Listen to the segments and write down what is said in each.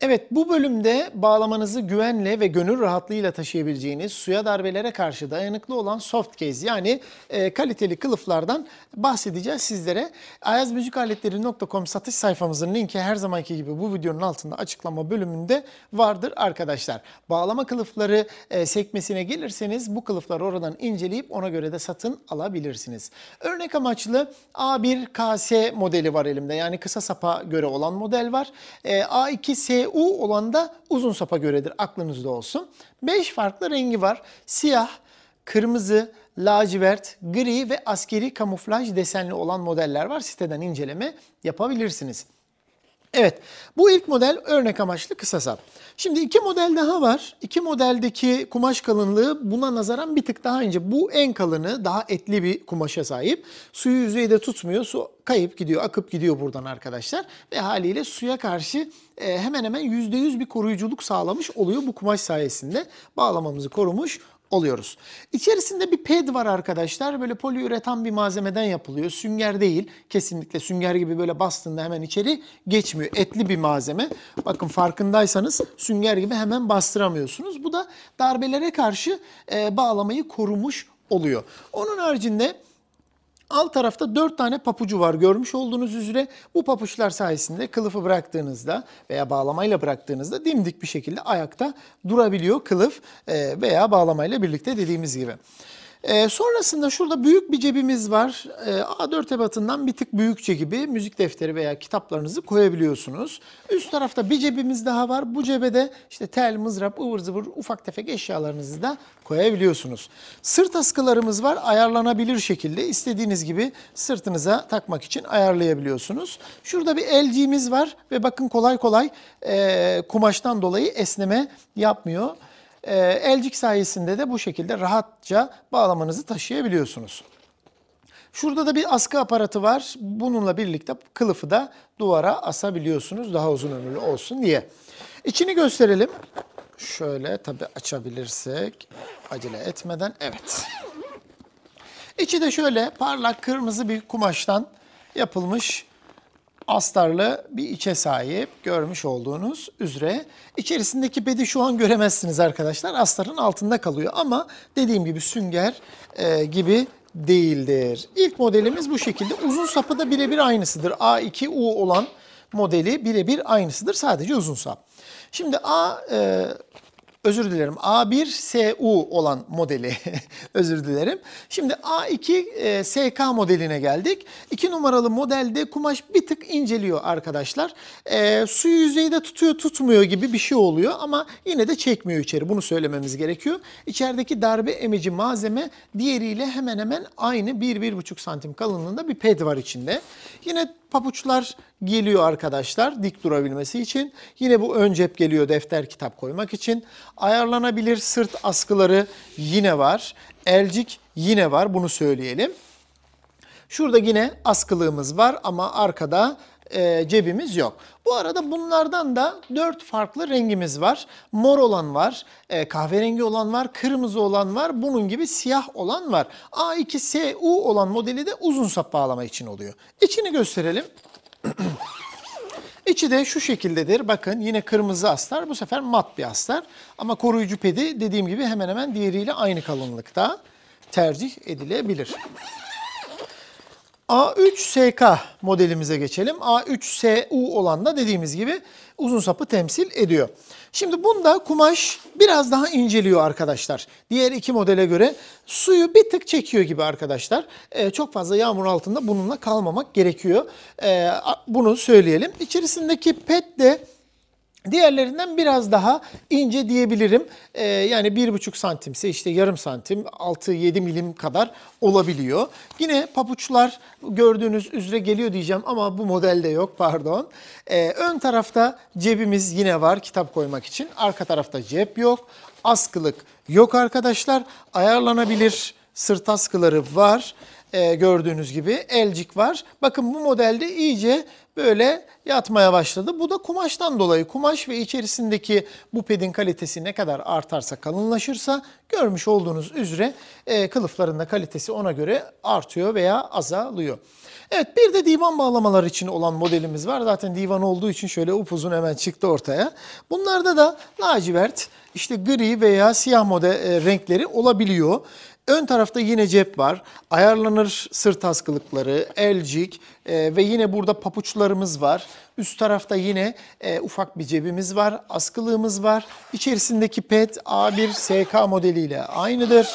Evet bu bölümde bağlamanızı güvenle ve gönül rahatlığıyla taşıyabileceğiniz suya darbelere karşı dayanıklı olan soft case yani e, kaliteli kılıflardan bahsedeceğiz sizlere. ayazmüzikaletleri.com satış sayfamızın linki her zamanki gibi bu videonun altında açıklama bölümünde vardır arkadaşlar. Bağlama kılıfları e, sekmesine gelirseniz bu kılıfları oradan inceleyip ona göre de satın alabilirsiniz. Örnek amaçlı A1KS modeli var elimde yani kısa sapa göre olan model var. E, A2S U olan da uzun sapa göredir. Aklınızda olsun. 5 farklı rengi var. Siyah, kırmızı, lacivert, gri ve askeri kamuflaj desenli olan modeller var. Siteden inceleme yapabilirsiniz. Evet, bu ilk model örnek amaçlı kısa sap. Şimdi iki model daha var. İki modeldeki kumaş kalınlığı buna nazaran bir tık daha ince. Bu en kalını daha etli bir kumaşa sahip. Suyu de tutmuyor. Su kayıp gidiyor, akıp gidiyor buradan arkadaşlar. Ve haliyle suya karşı e, hemen hemen %100 bir koruyuculuk sağlamış oluyor bu kumaş sayesinde. Bağlamamızı korumuş oluyoruz. İçerisinde bir ped var arkadaşlar. Böyle poliüretan bir malzemeden yapılıyor. Sünger değil. Kesinlikle sünger gibi böyle bastığında hemen içeri geçmiyor. Etli bir malzeme. Bakın farkındaysanız sünger gibi hemen bastıramıyorsunuz. Bu da darbelere karşı e, bağlamayı korumuş oluyor. Onun haricinde Alt tarafta 4 tane papucu var görmüş olduğunuz üzere. Bu papuçlar sayesinde kılıfı bıraktığınızda veya bağlamayla bıraktığınızda dimdik bir şekilde ayakta durabiliyor kılıf e, veya bağlamayla birlikte dediğimiz gibi. E, sonrasında şurada büyük bir cebimiz var. E, ee, A4 ebatından bir tık büyükçe gibi müzik defteri veya kitaplarınızı koyabiliyorsunuz. Üst tarafta bir cebimiz daha var. Bu cebede işte tel, mızrap, ıvır zıvır ufak tefek eşyalarınızı da koyabiliyorsunuz. Sırt askılarımız var. Ayarlanabilir şekilde istediğiniz gibi sırtınıza takmak için ayarlayabiliyorsunuz. Şurada bir elciğimiz var ve bakın kolay kolay e, kumaştan dolayı esneme yapmıyor. Ee, elcik sayesinde de bu şekilde rahatça bağlamanızı taşıyabiliyorsunuz. Şurada da bir askı aparatı var. Bununla birlikte kılıfı da duvara asabiliyorsunuz daha uzun ömürlü olsun diye. İçini gösterelim. Şöyle tabi açabilirsek acele etmeden evet. İçi de şöyle parlak kırmızı bir kumaştan yapılmış astarlı bir içe sahip görmüş olduğunuz üzere. içerisindeki bedi şu an göremezsiniz arkadaşlar. Astarın altında kalıyor ama dediğim gibi sünger e, gibi değildir. İlk modelimiz bu şekilde. Uzun sapı da birebir aynısıdır. A2U olan modeli birebir aynısıdır. Sadece uzun sap. Şimdi A e, özür dilerim A1SU olan modeli özür dilerim. Şimdi A2SK e, modeline geldik. 2 numaralı modelde kumaş bir tık inceliyor arkadaşlar. E, suyu yüzeyde tutuyor tutmuyor gibi bir şey oluyor ama yine de çekmiyor içeri bunu söylememiz gerekiyor. İçerideki darbe emici malzeme diğeriyle hemen hemen aynı 1-1,5 santim kalınlığında bir ped var içinde. Yine Pabuçlar geliyor arkadaşlar dik durabilmesi için. Yine bu ön cep geliyor defter kitap koymak için. Ayarlanabilir sırt askıları yine var. Elcik yine var bunu söyleyelim. Şurada yine askılığımız var ama arkada e, cebimiz yok. Bu arada bunlardan da 4 farklı rengimiz var. Mor olan var, e, kahverengi olan var, kırmızı olan var, bunun gibi siyah olan var. A2SU olan modeli de uzun sap bağlama için oluyor. İçini gösterelim. İçi de şu şekildedir. Bakın yine kırmızı astar. Bu sefer mat bir astar. Ama koruyucu pedi dediğim gibi hemen hemen diğeriyle aynı kalınlıkta tercih edilebilir. A3SK modelimize geçelim. A3SU olan da dediğimiz gibi uzun sapı temsil ediyor. Şimdi bunda kumaş biraz daha inceliyor arkadaşlar. Diğer iki modele göre suyu bir tık çekiyor gibi arkadaşlar. Ee, çok fazla yağmur altında bununla kalmamak gerekiyor. Ee, bunu söyleyelim. İçerisindeki pet de Diğerlerinden biraz daha ince diyebilirim. Ee, yani 1,5 santimse işte yarım santim 6-7 milim kadar olabiliyor. Yine papuçlar gördüğünüz üzere geliyor diyeceğim ama bu modelde yok pardon. Ee, ön tarafta cebimiz yine var kitap koymak için. Arka tarafta cep yok. Askılık yok arkadaşlar. Ayarlanabilir sırt askıları var e, gördüğünüz gibi elcik var. Bakın bu modelde iyice böyle yatmaya başladı. Bu da kumaştan dolayı. Kumaş ve içerisindeki bu pedin kalitesi ne kadar artarsa kalınlaşırsa görmüş olduğunuz üzere e, kılıfların da kalitesi ona göre artıyor veya azalıyor. Evet bir de divan bağlamalar için olan modelimiz var. Zaten divan olduğu için şöyle upuzun hemen çıktı ortaya. Bunlarda da lacivert, işte gri veya siyah model e, renkleri olabiliyor. Ön tarafta yine cep var. Ayarlanır sırt askılıkları, elcik e, ve yine burada papuçlarımız var. Üst tarafta yine e, ufak bir cebimiz var, askılığımız var. İçerisindeki PET A1 SK modeliyle aynıdır.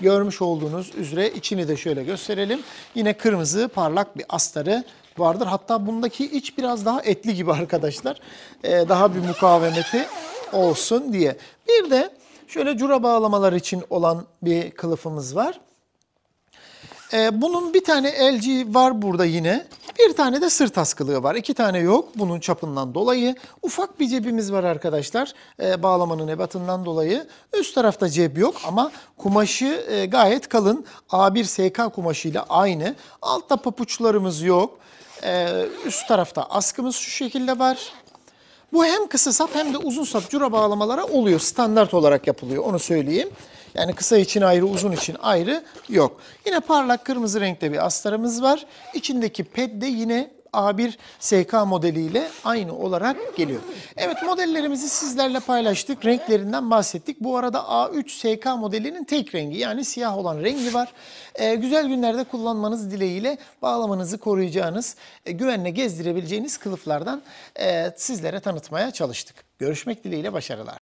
Görmüş olduğunuz üzere içini de şöyle gösterelim. Yine kırmızı parlak bir astarı vardır. Hatta bundaki iç biraz daha etli gibi arkadaşlar. E, daha bir mukavemeti olsun diye. Bir de Şöyle cura bağlamalar için olan bir kılıfımız var. Ee, bunun bir tane elci var burada yine. Bir tane de sırt askılığı var. İki tane yok bunun çapından dolayı. Ufak bir cebimiz var arkadaşlar e, bağlamanın ebatından dolayı. Üst tarafta cep yok ama kumaşı e, gayet kalın. A1 SK kumaşıyla aynı. Altta papuçlarımız yok. E, üst tarafta askımız şu şekilde var. Bu hem kısa sap hem de uzun sap cura bağlamalara oluyor. Standart olarak yapılıyor onu söyleyeyim. Yani kısa için ayrı, uzun için ayrı yok. Yine parlak kırmızı renkte bir astarımız var. İçindeki ped de yine A1 SK modeliyle aynı olarak geliyor. Evet modellerimizi sizlerle paylaştık. Renklerinden bahsettik. Bu arada A3 SK modelinin tek rengi yani siyah olan rengi var. Ee, güzel günlerde kullanmanız dileğiyle bağlamanızı koruyacağınız, e, güvenle gezdirebileceğiniz kılıflardan e, sizlere tanıtmaya çalıştık. Görüşmek dileğiyle başarılar.